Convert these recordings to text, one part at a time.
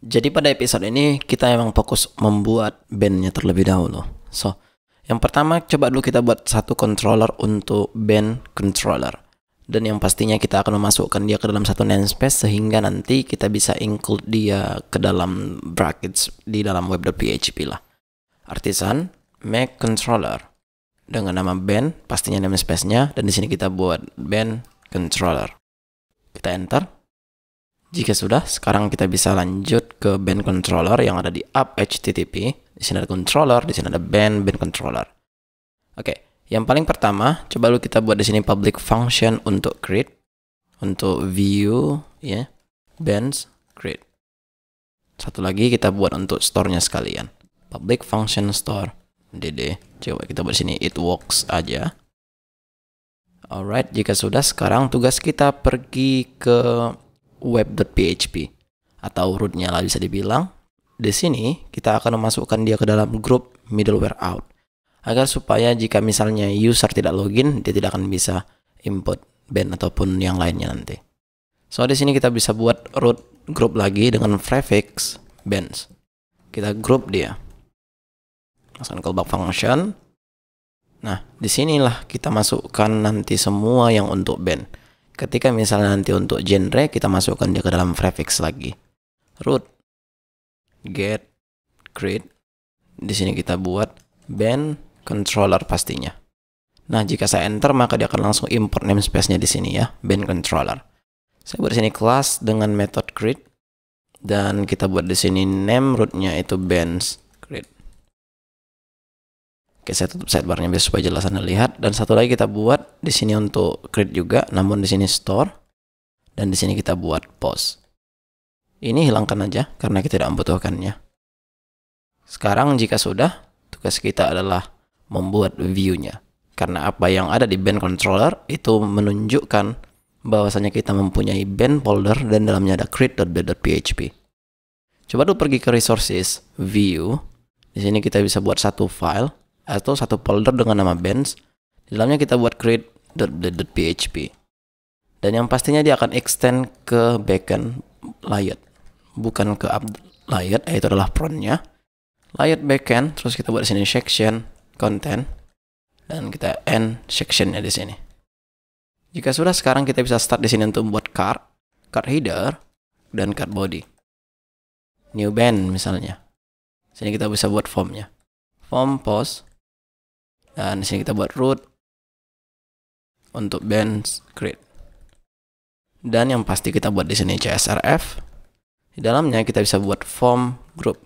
Jadi pada episode ini kita emang fokus membuat bandnya terlebih dahulu. So, yang pertama coba dulu kita buat satu controller untuk band controller. Dan yang pastinya kita akan memasukkan dia ke dalam satu namespace sehingga nanti kita bisa include dia ke dalam brackets di dalam web.php lah. Artisan make controller dengan nama band pastinya namespace-nya dan di sini kita buat band controller. Kita enter. Jika sudah, sekarang kita bisa lanjut ke band controller yang ada di app HTTP. Di sini ada controller, di sini ada band, band controller. Oke, yang paling pertama, coba lu kita buat di sini public function untuk create, untuk view, ya, bands, create. Satu lagi kita buat untuk store-nya sekalian. Public function store, dd. Coba kita buat di sini it works aja. Alright, jika sudah, sekarang tugas kita pergi ke web.php atau rootnya lah bisa dibilang. Di sini kita akan memasukkan dia ke dalam grup middleware out agar supaya jika misalnya user tidak login dia tidak akan bisa input band ataupun yang lainnya nanti. So di sini kita bisa buat root grup lagi dengan prefix bands. Kita grup dia. Masukkan callback function. Nah, di sinilah kita masukkan nanti semua yang untuk band. Ketika misalnya nanti untuk genre kita masukkan dia ke dalam prefix lagi. Root get create di sini kita buat band controller pastinya. Nah, jika saya enter maka dia akan langsung import namespace-nya di sini ya, band controller. Saya buat di sini class dengan method create dan kita buat di sini name rootnya itu bands Oke, saya tutup sidebarnya biar supaya jelas Anda lihat. Dan satu lagi kita buat di sini untuk create juga, namun di sini store. Dan di sini kita buat post. Ini hilangkan aja karena kita tidak membutuhkannya. Sekarang jika sudah, tugas kita adalah membuat view-nya. Karena apa yang ada di band controller itu menunjukkan bahwasanya kita mempunyai band folder dan dalamnya ada create.b.php. Coba dulu pergi ke resources, view. Di sini kita bisa buat satu file atau satu folder dengan nama bands. Di dalamnya kita buat create.php. Dan yang pastinya dia akan extend ke backend layout bukan ke up layout, yaitu eh, adalah frontnya. layout backend, terus kita buat di sini section content dan kita end sectionnya di sini. Jika sudah sekarang kita bisa start di sini untuk membuat card, card header dan card body. New band misalnya. Sini kita bisa buat formnya. Form post dan di sini kita buat root untuk band create dan yang pasti kita buat di sini csrf di dalamnya kita bisa buat form group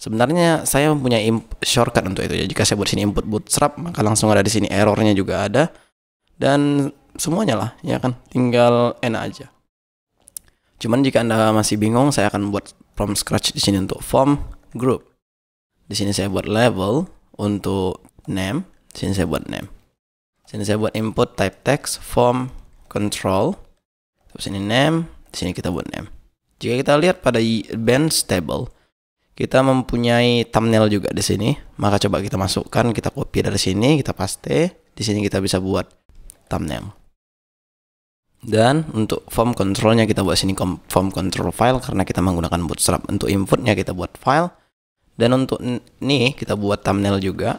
sebenarnya saya mempunyai shortcut untuk itu ya jika saya buat sini input bootstrap maka langsung ada di sini errornya juga ada dan semuanya lah ya kan tinggal enak aja cuman jika anda masih bingung saya akan buat from scratch di sini untuk form group di sini saya buat level untuk name. Sini saya buat name. Sini saya buat input type text form control. Terus ini name. Di sini kita buat name. Jika kita lihat pada events table, kita mempunyai thumbnail juga di sini. Maka coba kita masukkan, kita copy dari sini, kita paste. Di sini kita bisa buat thumbnail. Dan untuk form controlnya kita buat sini form control file karena kita menggunakan bootstrap. Untuk inputnya kita buat file. Dan untuk ini kita buat thumbnail juga.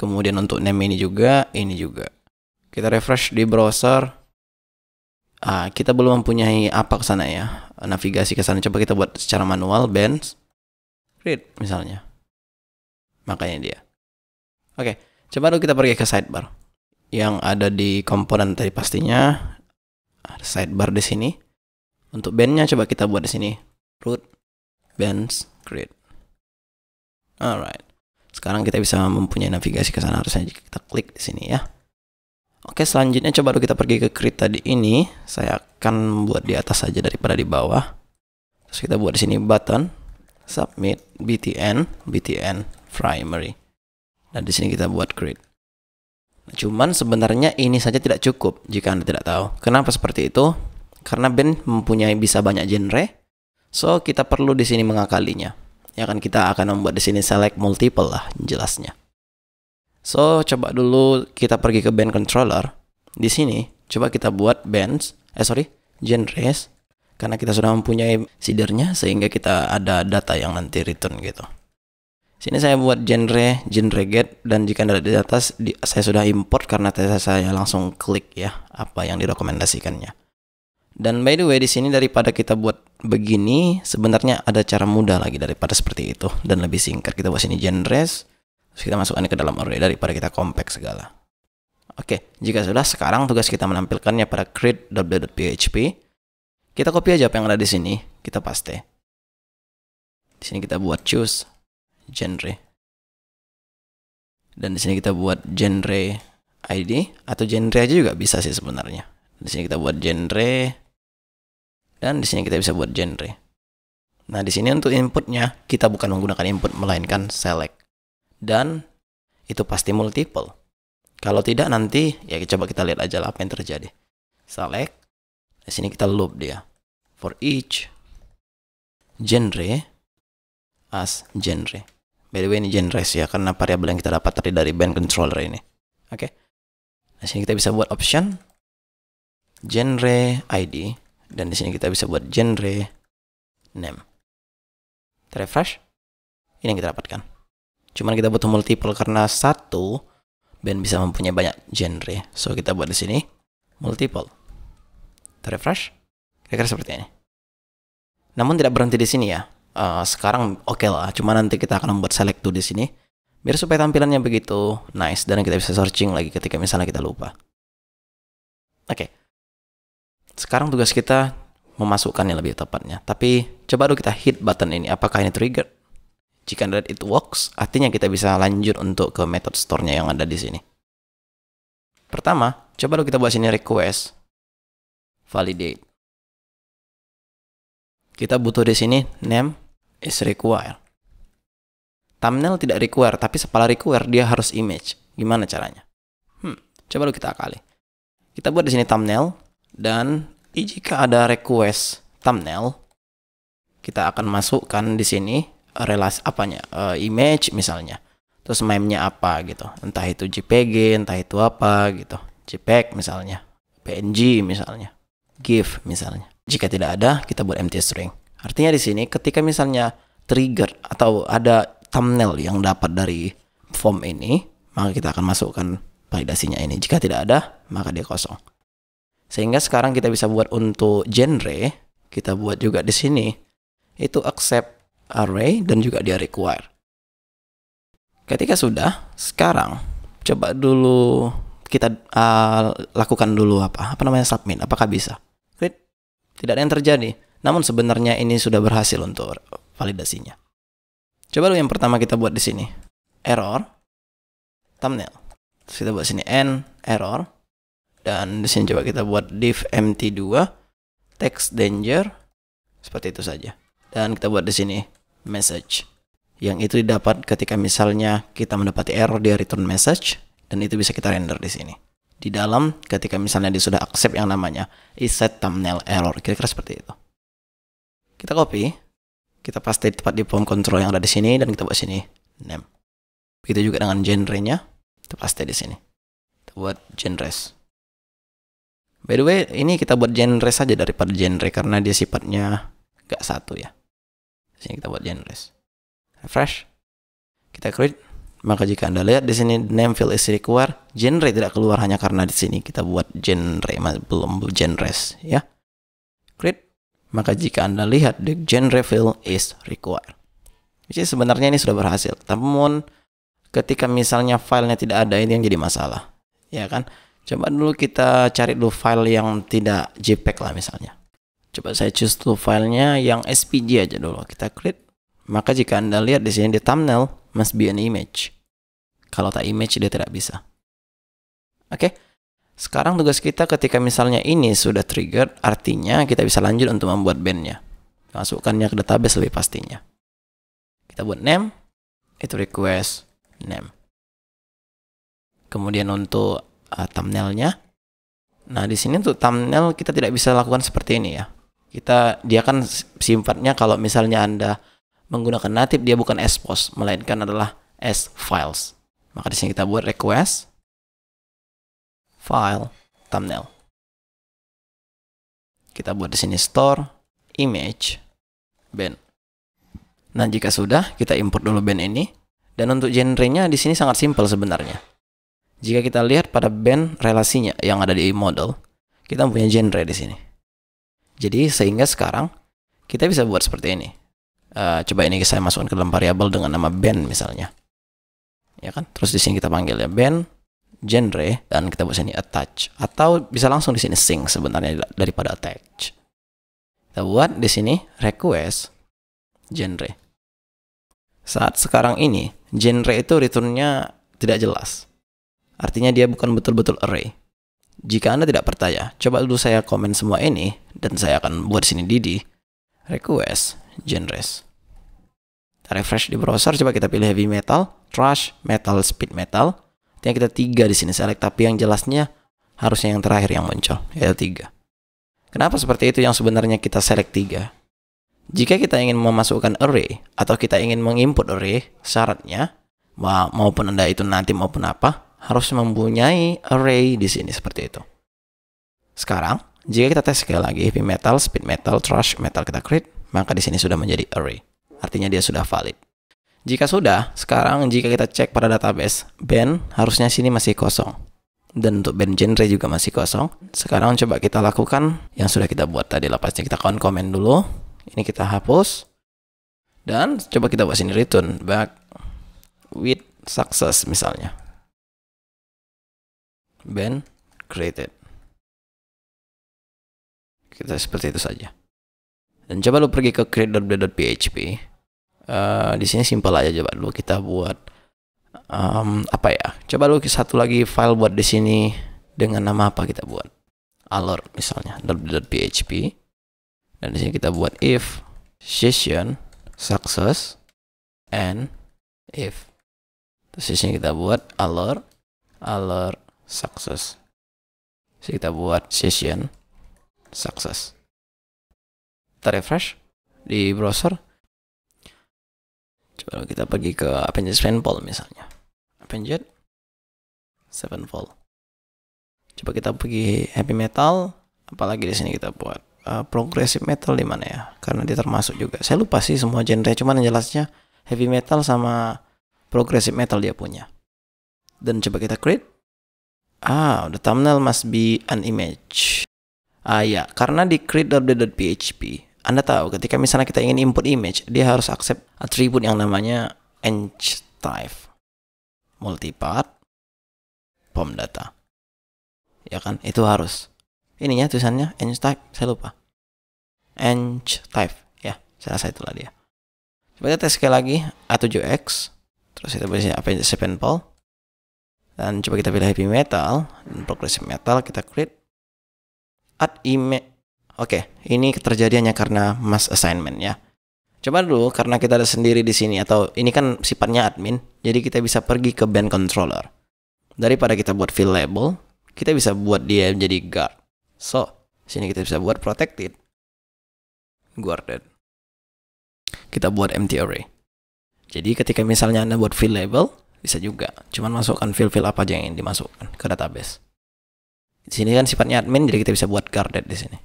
Kemudian untuk name ini juga, ini juga. Kita refresh di browser. Ah, kita belum mempunyai apa ke sana ya. Navigasi ke sana coba kita buat secara manual bands read misalnya. Makanya dia. Oke, coba dulu kita pergi ke sidebar. Yang ada di komponen tadi pastinya ada sidebar di sini. Untuk bandnya coba kita buat di sini. Root bands create. Alright. Sekarang kita bisa mempunyai navigasi ke sana harusnya kita klik di sini ya. Oke, selanjutnya coba kita pergi ke create tadi ini. Saya akan buat di atas saja daripada di bawah. Terus kita buat di sini button submit btn btn primary. Dan nah, di sini kita buat create. Nah, cuman sebenarnya ini saja tidak cukup jika Anda tidak tahu. Kenapa seperti itu? Karena band mempunyai bisa banyak genre. So, kita perlu di sini mengakalinya ya kan kita akan membuat di sini select multiple lah jelasnya so coba dulu kita pergi ke band controller di sini coba kita buat bands eh sorry genres karena kita sudah mempunyai sidernya sehingga kita ada data yang nanti return gitu sini saya buat genre genre get dan jika ada di atas saya sudah import karena saya langsung klik ya apa yang direkomendasikannya dan by the way di sini daripada kita buat begini, sebenarnya ada cara mudah lagi daripada seperti itu dan lebih singkat. Kita buat sini genres, terus kita masukkan ke dalam array daripada kita compact segala. Oke, jika sudah sekarang tugas kita menampilkannya pada create Kita copy aja apa yang ada di sini, kita paste. Di sini kita buat choose genre. Dan di sini kita buat genre ID atau genre aja juga bisa sih sebenarnya. Di sini kita buat genre dan di sini kita bisa buat genre. Nah, di sini untuk inputnya, kita bukan menggunakan input, melainkan select. Dan itu pasti multiple. Kalau tidak nanti, ya coba kita lihat aja lah apa yang terjadi. Select, di sini kita loop dia. For each genre as genre. By the way ini genres ya, karena variabel yang kita dapat tadi dari band controller ini. Oke. Okay. Di sini kita bisa buat option genre ID dan di sini kita bisa buat genre name. Kita refresh. Ini yang kita dapatkan. Cuman kita butuh multiple karena satu band bisa mempunyai banyak genre. So kita buat di sini multiple. Kita refresh. Kira-kira seperti ini. Namun tidak berhenti di sini ya. Uh, sekarang oke okay lah, cuman nanti kita akan membuat select to di sini biar supaya tampilannya begitu nice dan kita bisa searching lagi ketika misalnya kita lupa. Oke. Okay. Sekarang tugas kita memasukkannya lebih tepatnya. Tapi coba dulu kita hit button ini, apakah ini trigger? Jika that it works, artinya kita bisa lanjut untuk ke method store-nya yang ada di sini. Pertama, coba dulu kita buat sini request validate. Kita butuh di sini name is required Thumbnail tidak require, tapi sepala require dia harus image. Gimana caranya? Hmm, coba dulu kita akali. Kita buat di sini thumbnail, dan jika ada request thumbnail kita akan masukkan di sini eh, relas apanya uh, image misalnya terus meme apa gitu entah itu JPG entah itu apa gitu JPEG misalnya PNG misalnya GIF misalnya jika tidak ada kita buat empty string artinya di sini ketika misalnya trigger atau ada thumbnail yang dapat dari form ini maka kita akan masukkan validasinya ini jika tidak ada maka dia kosong sehingga sekarang kita bisa buat untuk genre, kita buat juga di sini, itu accept array dan juga dia require. Ketika sudah, sekarang coba dulu kita uh, lakukan dulu apa? Apa namanya submit? Apakah bisa? Great. Tidak ada yang terjadi. Namun sebenarnya ini sudah berhasil untuk validasinya. Coba dulu yang pertama kita buat di sini. Error. Thumbnail. Terus kita buat sini n error dan di sini coba kita buat div mt2 text danger seperti itu saja dan kita buat di sini message yang itu didapat ketika misalnya kita mendapati error di return message dan itu bisa kita render di sini di dalam ketika misalnya dia sudah accept yang namanya set thumbnail error kira-kira seperti itu kita copy kita paste tepat di form control yang ada di sini dan kita buat sini name begitu juga dengan genre-nya kita paste di sini kita buat genres By the way, ini kita buat genre saja daripada genre karena dia sifatnya gak satu ya. Sini kita buat genre. Refresh. Kita create. Maka jika Anda lihat di sini name field is required, genre tidak keluar hanya karena di sini kita buat genre belum genre ya. Create. Maka jika Anda lihat the genre field is required. Jadi sebenarnya ini sudah berhasil. Namun ketika misalnya filenya tidak ada ini yang jadi masalah. Ya kan? Coba dulu kita cari dulu file yang tidak JPEG lah misalnya. Coba saya choose dulu filenya yang SPG aja dulu. Kita create. Maka jika Anda lihat di sini di thumbnail, must be an image. Kalau tak image, dia tidak bisa. Oke. Okay? Sekarang tugas kita ketika misalnya ini sudah trigger, artinya kita bisa lanjut untuk membuat bandnya. Masukkannya ke database lebih pastinya. Kita buat name, itu request name. Kemudian untuk uh, thumbnailnya. Nah, di sini untuk thumbnail kita tidak bisa lakukan seperti ini ya. Kita dia kan sifatnya kalau misalnya Anda menggunakan native dia bukan as post melainkan adalah as files. Maka di sini kita buat request file thumbnail. Kita buat di sini store image band. Nah, jika sudah, kita import dulu band ini. Dan untuk genrenya di sini sangat simpel sebenarnya jika kita lihat pada band relasinya yang ada di model, kita punya genre di sini. Jadi sehingga sekarang kita bisa buat seperti ini. Uh, coba ini saya masukkan ke dalam variabel dengan nama band misalnya. Ya kan? Terus di sini kita panggil ya band genre dan kita buat sini attach atau bisa langsung di sini sync sebenarnya daripada attach. Kita buat di sini request genre. Saat sekarang ini genre itu returnnya tidak jelas. Artinya dia bukan betul-betul array. Jika Anda tidak percaya, coba dulu saya komen semua ini dan saya akan buat sini Didi request genres. Kita refresh di browser, coba kita pilih heavy metal, trash, metal, speed metal. Artinya kita tiga di sini select, tapi yang jelasnya harusnya yang terakhir yang muncul, yaitu tiga. Kenapa seperti itu yang sebenarnya kita select tiga? Jika kita ingin memasukkan array atau kita ingin menginput array, syaratnya maupun Anda itu nanti maupun apa, harus mempunyai array di sini seperti itu. Sekarang, jika kita tes sekali lagi heavy metal, speed metal, thrash metal kita create, maka di sini sudah menjadi array. Artinya dia sudah valid. Jika sudah, sekarang jika kita cek pada database band, harusnya sini masih kosong. Dan untuk band genre juga masih kosong. Sekarang coba kita lakukan yang sudah kita buat tadi Lepasnya kita kon komen dulu. Ini kita hapus. Dan coba kita buat sini return back with success misalnya band created kita seperti itu saja dan coba lu pergi ke create.blade.php uh, eh, di sini simpel aja coba dulu kita buat um, apa ya coba lu satu lagi file buat di sini dengan nama apa kita buat alert misalnya .php dan di sini kita buat if session success and if terus di sini kita buat alert alert success jadi kita buat session success kita refresh di browser coba kita pergi ke Avengers Sevenfold misalnya Avengers Sevenfold coba kita pergi Happy metal apalagi di sini kita buat uh, progressive metal di mana ya karena dia termasuk juga saya lupa sih semua genre cuman yang jelasnya heavy metal sama progressive metal dia punya dan coba kita create Ah, the thumbnail must be an image. Ah ya, karena di create.php, Anda tahu ketika misalnya kita ingin input image, dia harus accept atribut yang namanya ng type, multipart, pom data. Ya kan, itu harus. Ininya tulisannya ng type, saya lupa. ng type, ya, saya rasa itulah dia. Coba kita tes sekali lagi, A7X, terus kita bisa apa? sample, dan coba kita pilih heavy metal dan progressive metal kita create add image oke okay, ini keterjadiannya karena mass assignment ya coba dulu karena kita ada sendiri di sini atau ini kan sifatnya admin jadi kita bisa pergi ke band controller daripada kita buat fill label kita bisa buat dia menjadi guard so sini kita bisa buat protected guarded kita buat empty array jadi ketika misalnya anda buat fill label bisa juga cuman masukkan fill-fill apa aja yang ingin dimasukkan ke database di sini kan sifatnya admin jadi kita bisa buat guarded di sini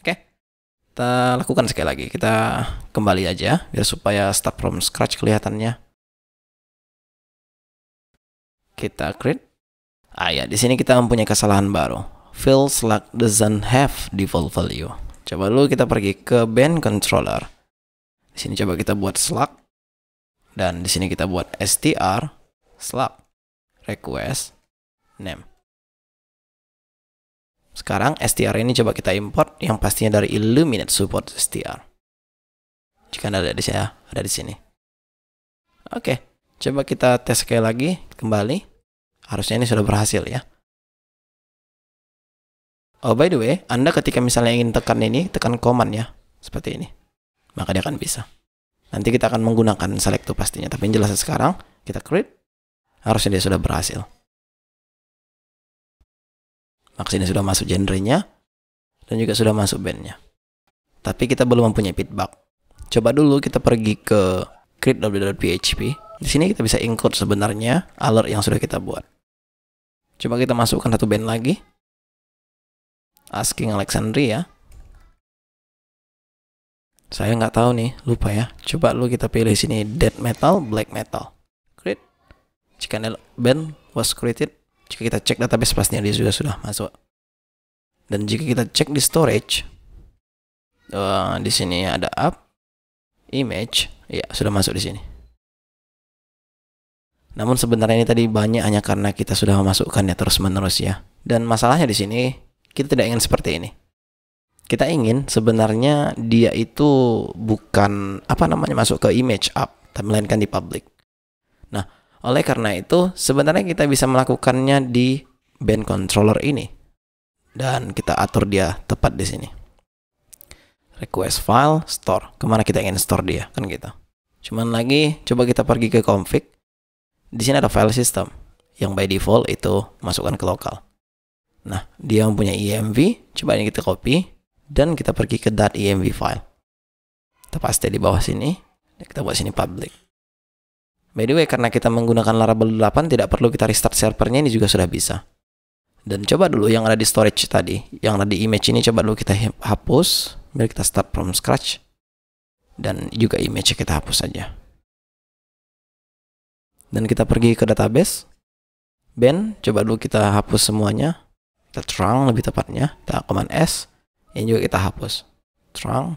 oke kita lakukan sekali lagi kita kembali aja biar supaya start from scratch kelihatannya kita create ah ya di sini kita mempunyai kesalahan baru fill slug doesn't have default value coba dulu kita pergi ke band controller di sini coba kita buat slug dan di sini kita buat str slab request name. Sekarang str ini coba kita import yang pastinya dari Illuminate support str. Jika Anda ada di sini, ada di sini. Oke, coba kita tes sekali lagi kembali. Harusnya ini sudah berhasil ya. Oh by the way, Anda ketika misalnya ingin tekan ini, tekan command ya, seperti ini. Maka dia akan bisa. Nanti kita akan menggunakan select to pastinya. Tapi yang jelas sekarang kita create. Harusnya dia sudah berhasil. Maka ini sudah masuk genrenya dan juga sudah masuk bandnya. Tapi kita belum mempunyai feedback. Coba dulu kita pergi ke create php Di sini kita bisa include sebenarnya alert yang sudah kita buat. Coba kita masukkan satu band lagi. Asking Alexandria. Saya nggak tahu nih, lupa ya. Coba lu kita pilih sini dead metal, black metal. Create. Jika band was created, jika kita cek database pastinya dia sudah sudah masuk. Dan jika kita cek di storage, uh, di sini ada app image, ya sudah masuk di sini. Namun sebenarnya ini tadi banyak hanya karena kita sudah memasukkannya terus menerus ya. Dan masalahnya di sini kita tidak ingin seperti ini kita ingin sebenarnya dia itu bukan apa namanya masuk ke image up, melainkan di public. Nah, oleh karena itu sebenarnya kita bisa melakukannya di band controller ini dan kita atur dia tepat di sini. Request file, store. Kemana kita ingin store dia, kan kita. Gitu. Cuman lagi, coba kita pergi ke config. Di sini ada file system yang by default itu masukkan ke lokal. Nah, dia mempunyai EMV coba ini kita copy dan kita pergi ke .env file. Kita paste di bawah sini, kita buat sini public. By the way, karena kita menggunakan Laravel 8, tidak perlu kita restart servernya, ini juga sudah bisa. Dan coba dulu yang ada di storage tadi, yang ada di image ini coba dulu kita hapus, biar kita start from scratch. Dan juga image kita hapus saja. Dan kita pergi ke database. Ben, coba dulu kita hapus semuanya. Kita terang lebih tepatnya, kita command S ini juga kita hapus. Trunk.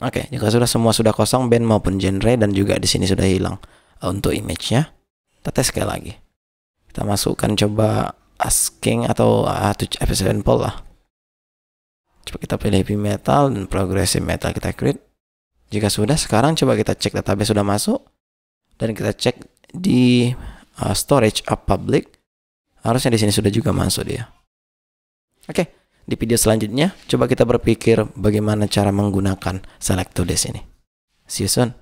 Oke, jika sudah semua sudah kosong, band maupun genre dan juga di sini sudah hilang untuk image-nya. Kita tes sekali lagi. Kita masukkan coba asking atau uh, episode poll lah. Coba kita pilih heavy metal dan progressive metal kita create. Jika sudah, sekarang coba kita cek database sudah masuk dan kita cek di uh, storage up public. Harusnya di sini sudah juga masuk dia. Oke, di video selanjutnya coba kita berpikir bagaimana cara menggunakan select to This ini. See you soon.